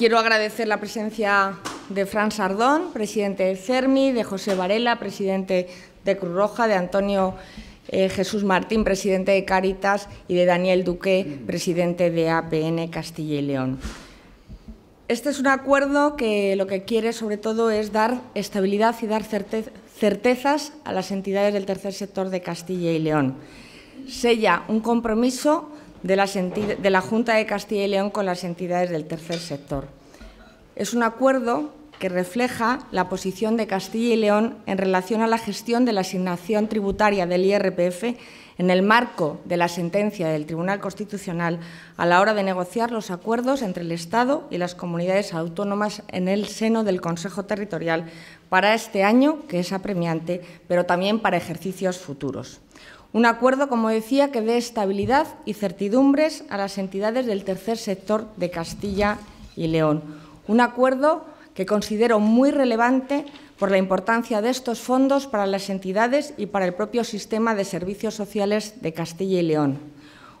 Quiero agradecer la presencia de Fran Sardón, presidente de CERMI, de José Varela, presidente de Cruz Roja, de Antonio eh, Jesús Martín, presidente de Caritas, y de Daniel Duque, presidente de APN Castilla y León. Este es un acuerdo que lo que quiere sobre todo es dar estabilidad y dar certezas a las entidades del tercer sector de Castilla y León. Sella un compromiso de, la Junta de Castilla y León con las entidades del tercer sector. Es un acuerdo que refleja la posición de Castilla y León en relación a la gestión de la asignación tributaria del IRPF en el marco de la sentencia del Tribunal Constitucional a la hora de negociar los acuerdos entre el Estado y las comunidades autónomas en el seno del Consejo Territorial para este año, que es apremiante, pero también para ejercicios futuros. Un acuerdo, como decía, que dé estabilidad y certidumbres a las entidades del tercer sector de Castilla y León. Un acuerdo que considero muy relevante por la importancia de estos fondos para las entidades y para el propio sistema de servicios sociales de Castilla y León.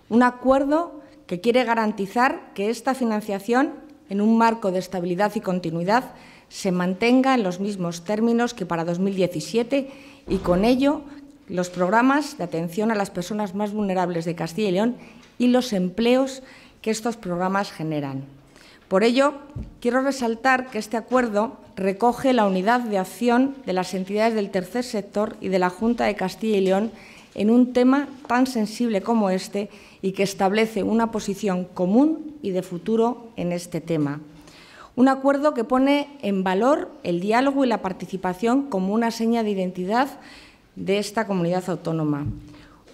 Un acuerdo que quiere garantizar que esta financiación, en un marco de estabilidad y continuidad, se mantenga en los mismos términos que para 2017 y con ello los programas de atención a las personas más vulnerables de Castilla y León y los empleos que estos programas generan. Por ello, quiero resaltar que este acuerdo recoge la unidad de acción de las entidades del tercer sector y de la Junta de Castilla y León en un tema tan sensible como este y que establece una posición común y de futuro en este tema. Un acuerdo que pone en valor el diálogo y la participación como una seña de identidad de esta comunidad autónoma.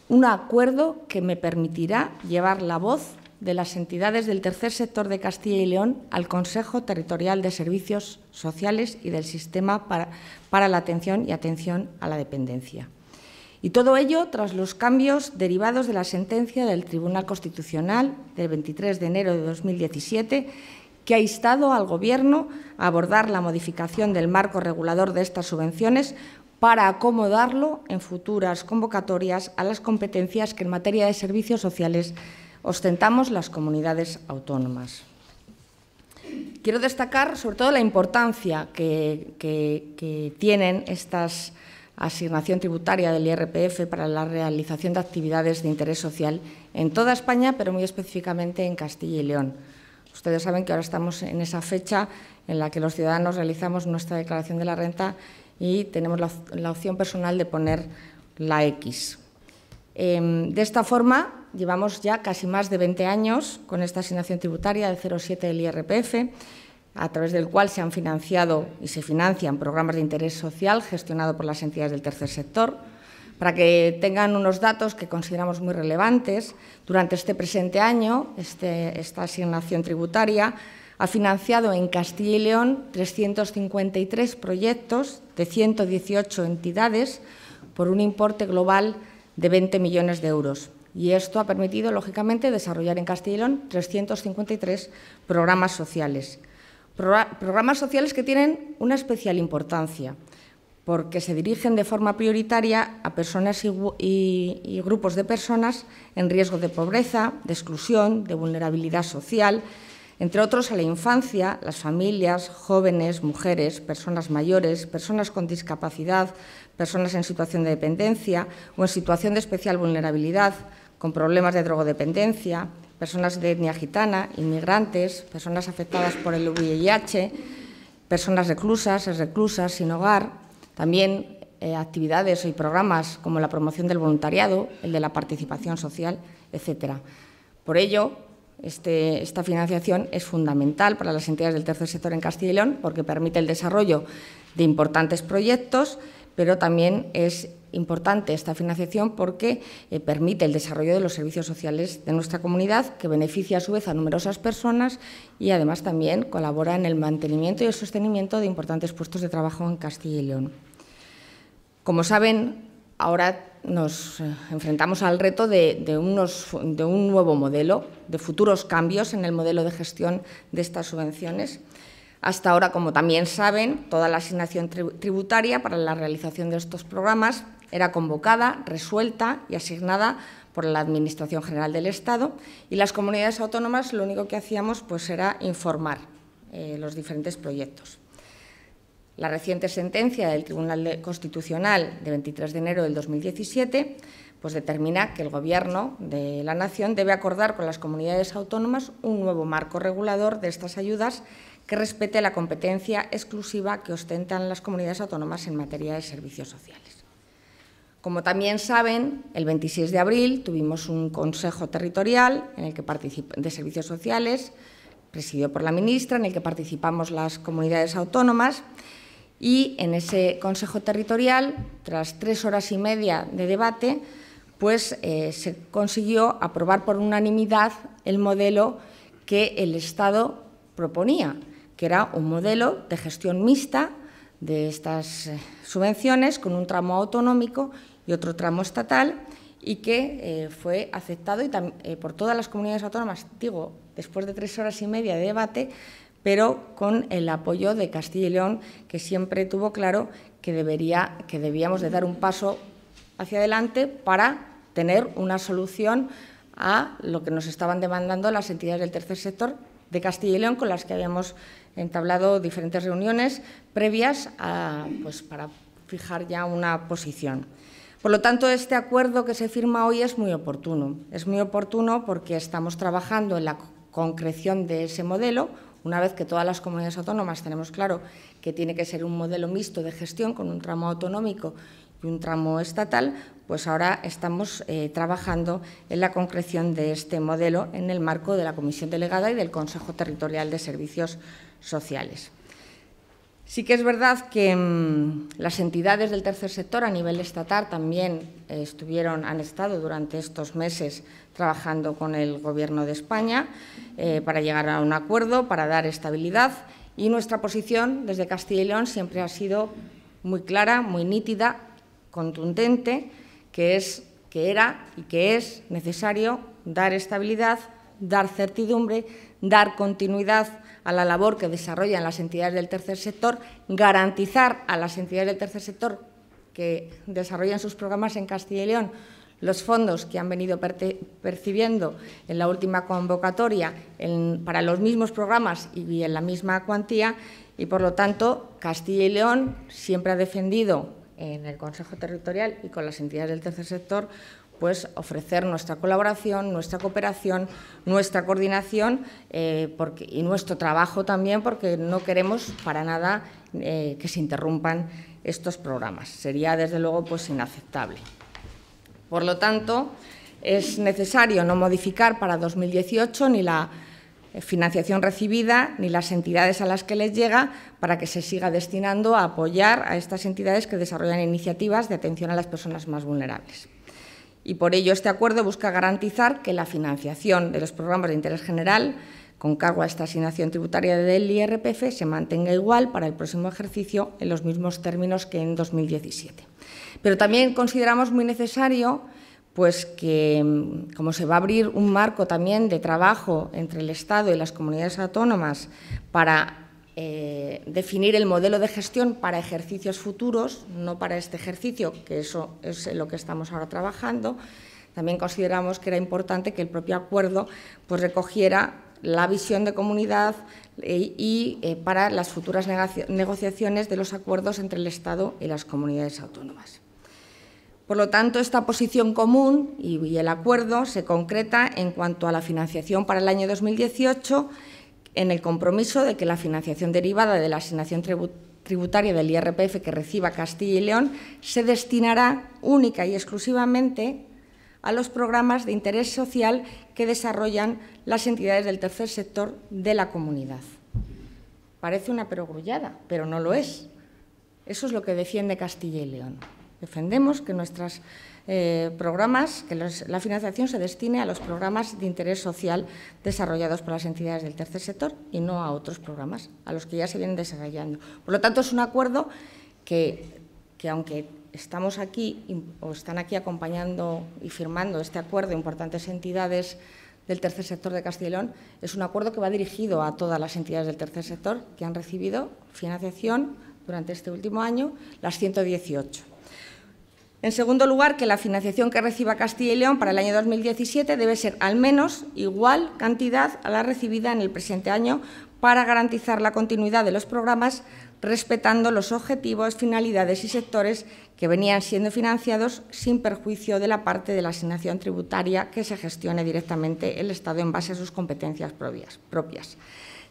Un acuerdo que me permitirá llevar la voz de las entidades del tercer sector de Castilla y León al Consejo Territorial de Servicios Sociales y del Sistema para, para, la Atención y Atención a la Dependencia. Y todo ello tras los cambios derivados de la sentencia del Tribunal Constitucional del 23 de enero de 2017, que ha instado al Gobierno a abordar la modificación del marco regulador de estas subvenciones para acomodarlo en futuras convocatorias a las competencias que en materia de servicios sociales ostentamos las comunidades autónomas. Quiero destacar sobre todo la importancia que, tienen estas asignación tributaria del IRPF para la realización de actividades de interés social en toda España, pero muy específicamente en Castilla y León. Ustedes saben que ahora estamos en esa fecha en la que los ciudadanos realizamos nuestra declaración de la renta y tenemos la, opción personal de poner la X. Em, de esta forma, llevamos ya casi más de 20 años con esta asignación tributaria del 0,7 del IRPF, a través del cual se han financiado y se financian programas de interés social gestionados por las entidades del tercer sector. Para que tengan unos datos que consideramos muy relevantes, durante este presente año, este, esta asignación tributaria ha financiado en Castilla y León 353 proyectos de 118 entidades por un importe global de 20 millones de euros. Y esto ha permitido, lógicamente, desarrollar en Castilla y León 353 programas sociales. Programas sociales que tienen una especial importancia, porque se dirigen de forma prioritaria a personas y, grupos de personas en riesgo de pobreza, de exclusión, de vulnerabilidad social, entre otros, a la infancia, las familias, jóvenes, mujeres, personas mayores, personas con discapacidad, personas en situación de dependencia o en situación de especial vulnerabilidad, con problemas de drogodependencia, personas de etnia gitana, inmigrantes, personas afectadas por el VIH, personas reclusas, reclusas sin hogar, también eh, actividades y programas como la promoción del voluntariado, el de la participación social, etc. Por ello, este, esta financiación es fundamental para las entidades del tercer sector en Castilla y León porque permite el desarrollo de importantes proyectos, pero también es importante esta financiación porque eh, permite el desarrollo de los servicios sociales de nuestra comunidad, que beneficia a su vez a numerosas personas y además también colabora en el mantenimiento y el sostenimiento de importantes puestos de trabajo en Castilla y León. Como saben, ahora nos eh, enfrentamos al reto de, un nuevo modelo, de futuros cambios en el modelo de gestión de estas subvenciones. Hasta ahora, como también saben, toda la asignación tributaria para la realización de estos programas era convocada, resuelta y asignada por la Administración General del Estado y las comunidades autónomas lo único que hacíamos pues, era informar eh, los diferentes proyectos. La reciente sentencia del Tribunal Constitucional de 23 de enero del 2017 pues determina que el Gobierno de la Nación debe acordar con las comunidades autónomas un nuevo marco regulador de estas ayudas que respete la competencia exclusiva que ostentan las comunidades autónomas en materia de servicios sociales. Como también saben, el 26 de abril tuvimos un Consejo Territorial en el que de Servicios Sociales, presidido por la ministra, en el que participamos las comunidades autónomas y en ese Consejo Territorial, tras tres horas y media de debate, pues eh, se consiguió aprobar por unanimidad el modelo que el Estado proponía, que era un modelo de gestión mixta de estas eh, subvenciones con un tramo autonómico y otro tramo estatal y que eh, fue aceptado y por todas las comunidades autónomas. Digo, después de tres horas y media de debate, pero con el apoyo de Castilla y León, que siempre tuvo claro que, debíamos de dar un paso hacia adelante para tener una solución a lo que nos estaban demandando las entidades del tercer sector de Castilla y León, con las que habíamos entablado diferentes reuniones previas pues, para fijar ya una posición. Por lo tanto, este acuerdo que se firma hoy es muy oportuno. Es muy oportuno porque estamos trabajando en la concreción de ese modelo, una vez que todas las comunidades autónomas tenemos claro que tiene que ser un modelo mixto de gestión con un tramo autonómico y un tramo estatal, pues ahora estamos eh, trabajando en la concreción de este modelo en el marco de la Comisión Delegada y del Consejo Territorial de Servicios Sociales. Sí que es verdad que mm, las entidades del tercer sector a nivel estatal también eh, estuvieron, han estado durante estos meses trabajando con el Gobierno de España eh, para llegar a un acuerdo, para dar estabilidad y nuestra posición desde Castilla y León siempre ha sido muy clara, muy nítida, contundente, que es que era y que es necesario dar estabilidad, dar certidumbre, dar continuidad a la labor que desarrollan las entidades del tercer sector, garantizar a las entidades del tercer sector que desarrollan sus programas en Castilla y León los fondos que han venido percibiendo en la última convocatoria para los mismos programas y en la misma cuantía y, por lo tanto, Castilla y León siempre ha defendido en el Consejo Territorial y con las entidades del tercer sector pues ofrecer nuestra colaboración, nuestra cooperación, nuestra coordinación eh, y nuestro trabajo también, porque no queremos para nada eh, que se interrumpan estos programas. Sería, desde luego, pues inaceptable. Por lo tanto, es necesario no modificar para 2018 ni la eh, financiación recibida ni las entidades a las que les llega para que se siga destinando a apoyar a estas entidades que desarrollan iniciativas de atención a las personas más vulnerables y por ello este acuerdo busca garantizar que la financiación de los programas de interés general con cargo a esta asignación tributaria del IRPF se mantenga igual para el próximo ejercicio en los mismos términos que en 2017. Pero también consideramos muy necesario pues que como se va a abrir un marco también de trabajo entre el Estado y las comunidades autónomas para eh, definir el modelo de gestión para ejercicios futuros, no para este ejercicio, que eso es lo que estamos ahora trabajando. También consideramos que era importante que el propio acuerdo pues, recogiera la visión de comunidad eh, y eh, para las futuras negociaciones de los acuerdos entre el Estado y las comunidades autónomas. Por lo tanto, esta posición común y el acuerdo se concreta en cuanto a la financiación para el año 2018 en el compromiso de que la financiación derivada de la asignación tributaria del IRPF que reciba Castilla y León se destinará única y exclusivamente a los programas de interés social que desarrollan las entidades del tercer sector de la comunidad. Parece una perogrullada, pero no lo es. Eso es lo que defiende Castilla y León. Defendemos que nuestras eh, programas, que la financiación se destine a los programas de interés social desarrollados por las entidades del tercer sector y no a otros programas, a los que ya se vienen desarrollando. Por lo tanto, es un acuerdo que, aunque estamos aquí o están aquí acompañando y firmando este acuerdo importantes entidades del tercer sector de Castellón, es un acuerdo que va dirigido a todas las entidades del tercer sector que han recibido financiación durante este último año, las 118. En segundo lugar, que la financiación que reciba Castilla y León para el año 2017 debe ser al menos igual cantidad a la recibida en el presente año para garantizar la continuidad de los programas respetando los objetivos, finalidades y sectores que venían siendo financiados sin perjuicio de la parte de la asignación tributaria que se gestione directamente el Estado en base a sus competencias propias.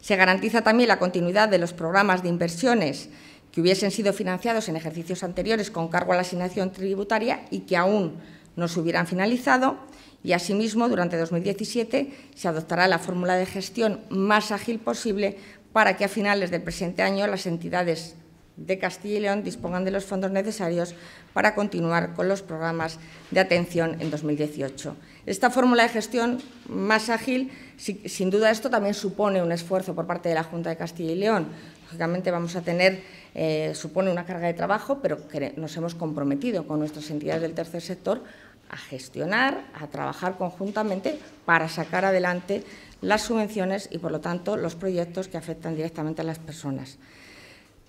Se garantiza también la continuidad de los programas de inversiones que hubiesen sido financiados en ejercicios anteriores con cargo a la asignación tributaria y que aún no se hubieran finalizado. Y, asimismo, durante 2017 se adoptará la fórmula de gestión más ágil posible para que a finales del presente año las entidades de Castilla y León dispongan de los fondos necesarios para continuar con los programas de atención en 2018. Esta fórmula de gestión más ágil, sin duda esto también supone un esfuerzo por parte de la Junta de Castilla y León. Lógicamente vamos a tener, eh, supone una carga de trabajo, pero nos hemos comprometido con nuestras entidades del tercer sector a gestionar, a trabajar conjuntamente para sacar adelante las subvenciones y, por lo tanto, los proyectos que afectan directamente a las personas.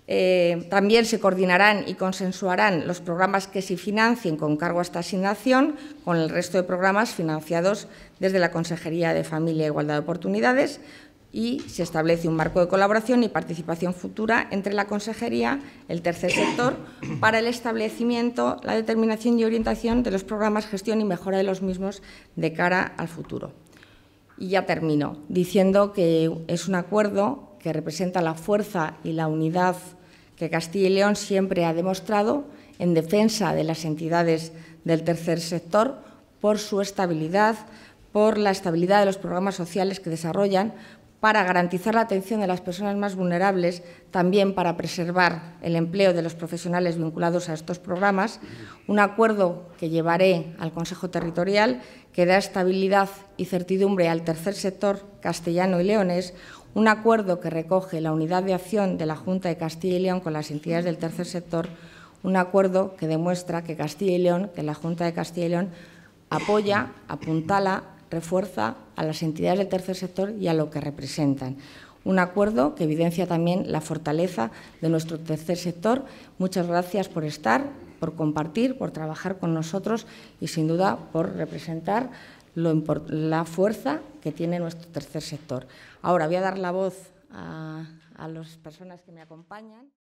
Eh, también se coordinarán y consensuarán los programas que se financien con cargo a esta asignación con el resto de programas financiados desde la Consejería de Familia e Igualdad de Oportunidades y se establece un marco de colaboración y participación futura entre la Consejería, el tercer sector, para el establecimiento, la determinación y orientación de los programas, gestión y mejora de los mismos de cara al futuro. Y ya termino diciendo que es un acuerdo que representa la fuerza y la unidad que Castilla y León siempre ha demostrado en defensa de las entidades del tercer sector por su estabilidad, por la estabilidad de los programas sociales que desarrollan, para garantizar la atención de las personas más vulnerables, también para preservar el empleo de los profesionales vinculados a estos programas, un acuerdo que llevaré al Consejo Territorial que da estabilidad y certidumbre al tercer sector castellano y leones un acuerdo que recoge la unidad de acción de la Junta de Castilla y León con las entidades del tercer sector, un acuerdo que demuestra que Castilla y León, que la Junta de Castilla y León apoya, apuntala, refuerza a las entidades del tercer sector y a lo que representan. Un acuerdo que evidencia también la fortaleza de nuestro tercer sector. Muchas gracias por estar, por compartir, por trabajar con nosotros y, sin duda, por representar la fuerza que tiene nuestro tercer sector. Ahora voy a dar la voz a las personas que me acompañan.